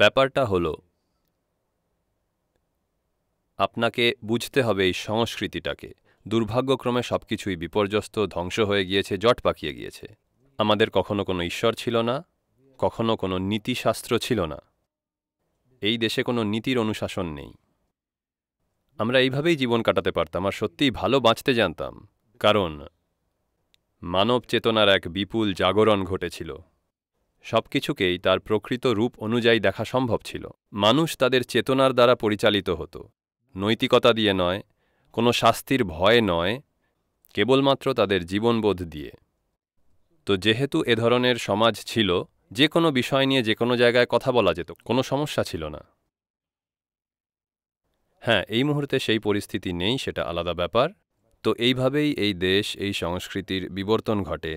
ব্যাপারটা হলো আপনাকে বুঝতে হবে এই সংস্কৃতিটাকে দুর্ভাগ্যক্রমে সব কিছুই বিপর্যস্ত ধ্বংস হয়ে গিয়েছে জট পাকিয়ে গিয়েছে আমাদের কখনো কোনো ঈশ্বর ছিল না কখনো কোনো নীতিশাস্ত্র ছিল না এই দেশে কোনো নীতির অনুশাসন নেই আমরা এইভাবেই জীবন কাটাতে পারতাম আর সত্যিই ভালো বাঁচতে জানতাম কারণ মানব চেতনার এক বিপুল জাগরণ ঘটেছিল সব কিছুকেই তার প্রকৃত রূপ অনুযায়ী দেখা সম্ভব ছিল মানুষ তাদের চেতনার দ্বারা পরিচালিত হতো নৈতিকতা দিয়ে নয় কোনো শাস্তির ভয় নয় কেবলমাত্র তাদের জীবনবোধ দিয়ে তো যেহেতু এ ধরনের সমাজ ছিল যে কোনো বিষয় নিয়ে যে কোনো জায়গায় কথা বলা যেত কোনো সমস্যা ছিল না হ্যাঁ এই মুহূর্তে সেই পরিস্থিতি নেই সেটা আলাদা ব্যাপার তো এইভাবেই এই দেশ এই সংস্কৃতির বিবর্তন ঘটে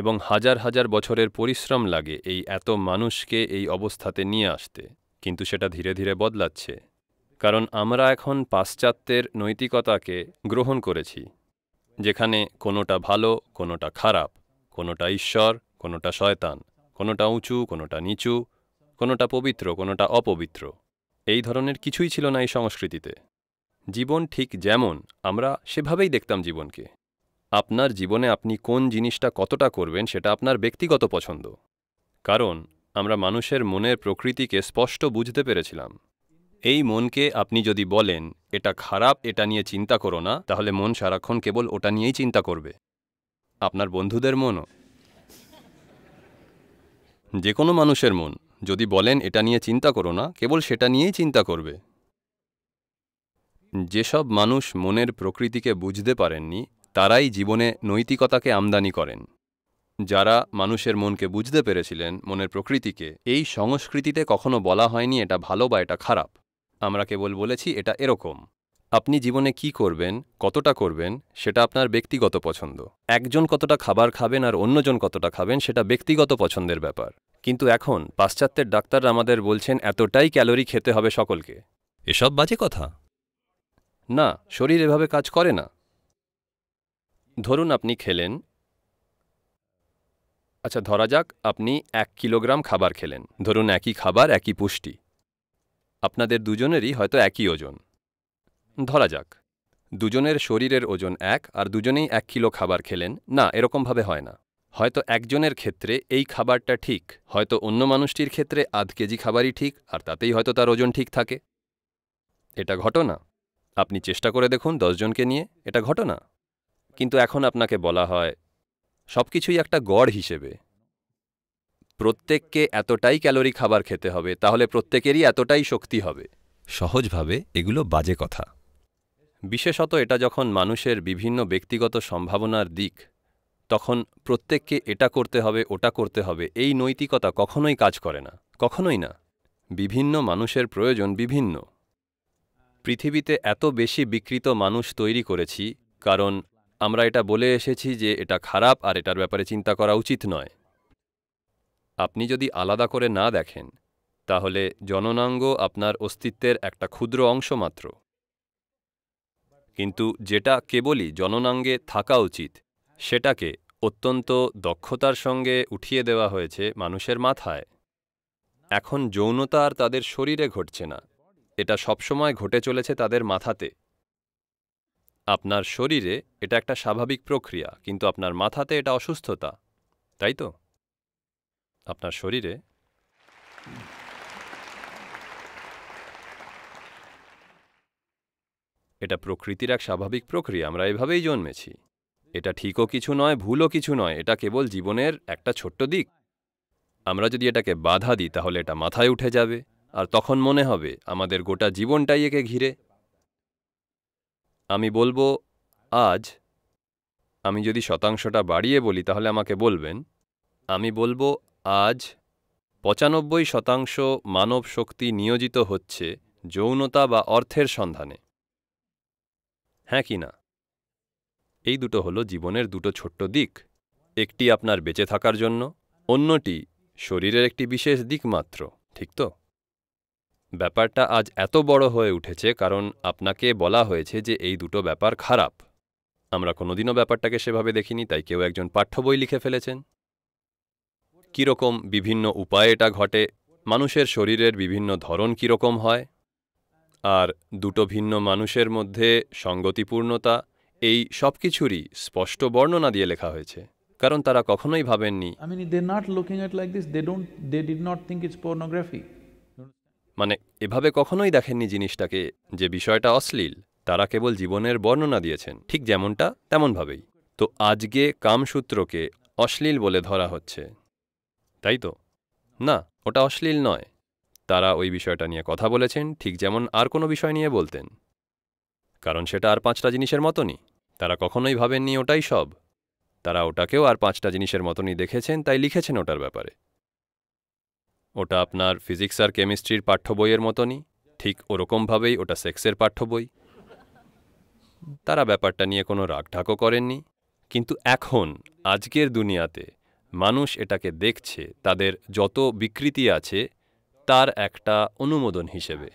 এবং হাজার হাজার বছরের পরিশ্রম লাগে এই এত মানুষকে এই অবস্থাতে নিয়ে আসতে কিন্তু সেটা ধীরে ধীরে বদলাচ্ছে কারণ আমরা এখন পাশ্চাত্যের নৈতিকতাকে গ্রহণ করেছি যেখানে কোনোটা ভালো কোনোটা খারাপ কোনোটা ঈশ্বর কোনোটা শয়তান কোনোটা উঁচু কোনোটা নিচু কোনোটা পবিত্র কোনোটা অপবিত্র এই ধরনের কিছুই ছিল না এই সংস্কৃতিতে জীবন ঠিক যেমন আমরা সেভাবেই দেখতাম জীবনকে আপনার জীবনে আপনি কোন জিনিসটা কতটা করবেন সেটা আপনার ব্যক্তিগত পছন্দ কারণ আমরা মানুষের মনের প্রকৃতিকে স্পষ্ট বুঝতে পেরেছিলাম এই মনকে আপনি যদি বলেন এটা খারাপ এটা নিয়ে চিন্তা করো না তাহলে মন সারাক্ষণ কেবল ওটা নিয়েই চিন্তা করবে আপনার বন্ধুদের মনও যে কোনো মানুষের মন যদি বলেন এটা নিয়ে চিন্তা করো না কেবল সেটা নিয়েই চিন্তা করবে যেসব মানুষ মনের প্রকৃতিকে বুঝতে পারেননি তারাই জীবনে নৈতিকতাকে আমদানি করেন যারা মানুষের মনকে বুঝতে পেরেছিলেন মনের প্রকৃতিকে এই সংস্কৃতিতে কখনো বলা হয়নি এটা ভালো বা এটা খারাপ আমরা কেবল বলেছি এটা এরকম আপনি জীবনে কি করবেন কতটা করবেন সেটা আপনার ব্যক্তিগত পছন্দ একজন কতটা খাবার খাবেন আর অন্যজন কতটা খাবেন সেটা ব্যক্তিগত পছন্দের ব্যাপার কিন্তু এখন পাশ্চাত্যের ডাক্তাররা আমাদের বলছেন এতটাই ক্যালোরি খেতে হবে সকলকে এসব বাজে কথা না শরীর এভাবে কাজ করে না ধরুন আপনি খেলেন আচ্ছা ধরা যাক আপনি এক কিলোগ্রাম খাবার খেলেন ধরুন একই খাবার একই পুষ্টি আপনাদের দুজনেরই হয়তো একই ওজন ধরা যাক দুজনের শরীরের ওজন এক আর দুজনেই এক কিলো খাবার খেলেন না এরকমভাবে হয় না হয়তো একজনের ক্ষেত্রে এই খাবারটা ঠিক হয়তো অন্য মানুষটির ক্ষেত্রে আধ কেজি খাবারই ঠিক আর তাতেই হয়তো তার ওজন ঠিক থাকে এটা ঘটনা আপনি চেষ্টা করে দেখুন দশজনকে নিয়ে এটা ঘটনা কিন্তু এখন আপনাকে বলা হয় সব কিছুই একটা গড় হিসেবে প্রত্যেককে এতটাই ক্যালোরি খাবার খেতে হবে তাহলে প্রত্যেকেরই এতটাই শক্তি হবে সহজভাবে এগুলো বাজে কথা বিশেষত এটা যখন মানুষের বিভিন্ন ব্যক্তিগত সম্ভাবনার দিক তখন প্রত্যেককে এটা করতে হবে ওটা করতে হবে এই নৈতিকতা কখনোই কাজ করে না কখনোই না বিভিন্ন মানুষের প্রয়োজন বিভিন্ন পৃথিবীতে এত বেশি বিকৃত মানুষ তৈরি করেছি কারণ আমরা এটা বলে এসেছি যে এটা খারাপ আর এটার ব্যাপারে চিন্তা করা উচিত নয় আপনি যদি আলাদা করে না দেখেন তাহলে জননাঙ্গ আপনার অস্তিত্বের একটা ক্ষুদ্র অংশ মাত্র কিন্তু যেটা কেবলই জননাঙ্গে থাকা উচিত সেটাকে অত্যন্ত দক্ষতার সঙ্গে উঠিয়ে দেওয়া হয়েছে মানুষের মাথায় এখন যৌনতা আর তাদের শরীরে ঘটছে না এটা সবসময় ঘটে চলেছে তাদের মাথাতে আপনার শরীরে এটা একটা স্বাভাবিক প্রক্রিয়া কিন্তু আপনার মাথাতে এটা অসুস্থতা তাই তো আপনার শরীরে এটা প্রকৃতির এক স্বাভাবিক প্রক্রিয়া আমরা এভাবেই জন্মেছি এটা ঠিকও কিছু নয় ভুলও কিছু নয় এটা কেবল জীবনের একটা ছোট্ট দিক আমরা যদি এটাকে বাধা দিই তাহলে এটা মাথায় উঠে যাবে আর তখন মনে হবে আমাদের গোটা জীবনটাই একে ঘিরে আমি বলবো আজ আমি যদি শতাংশটা বাড়িয়ে বলি তাহলে আমাকে বলবেন আমি বলবো আজ পঁচানব্বই শতাংশ মানব শক্তি নিয়োজিত হচ্ছে যৌনতা বা অর্থের সন্ধানে হ্যাঁ কি না এই দুটো হলো জীবনের দুটো ছোট্ট দিক একটি আপনার বেঁচে থাকার জন্য অন্যটি শরীরের একটি বিশেষ দিক মাত্র ঠিক তো ব্যাপারটা আজ এত বড় হয়ে উঠেছে কারণ আপনাকে বলা হয়েছে যে এই দুটো ব্যাপার খারাপ আমরা কোনোদিনও ব্যাপারটাকে সেভাবে দেখিনি তাই কেউ একজন পাঠ্য বই লিখে ফেলেছেন কীরকম বিভিন্ন উপায়ে এটা ঘটে মানুষের শরীরের বিভিন্ন ধরন কীরকম হয় আর দুটো ভিন্ন মানুষের মধ্যে সঙ্গতিপূর্ণতা এই সব কিছুরই স্পষ্ট বর্ণনা দিয়ে লেখা হয়েছে কারণ তারা কখনোই ভাবেননি মানে এভাবে কখনোই দেখেননি জিনিসটাকে যে বিষয়টা অশ্লীল তারা কেবল জীবনের বর্ণনা দিয়েছেন ঠিক যেমনটা তেমনভাবেই তো আজকে কামসূত্রকে অশ্লীল বলে ধরা হচ্ছে তাই তো না ওটা অশ্লীল নয় তারা ওই বিষয়টা নিয়ে কথা বলেছেন ঠিক যেমন আর কোনো বিষয় নিয়ে বলতেন কারণ সেটা আর পাঁচটা জিনিসের মতনই তারা কখনোই ভাবেননি ওটাই সব তারা ওটাকেও আর পাঁচটা জিনিসের মতনই দেখেছেন তাই লিখেছেন ওটার ব্যাপারে ওটা আপনার ফিজিক্স আর কেমিস্ট্রির পাঠ্য বইয়ের মতনই ঠিক ওরকমভাবেই ওটা সেক্সের পাঠ্য বই তারা ব্যাপারটা নিয়ে কোনো রাগঢাকও করেননি কিন্তু এখন আজকের দুনিয়াতে মানুষ এটাকে দেখছে তাদের যত বিকৃতি আছে তার একটা অনুমোদন হিসেবে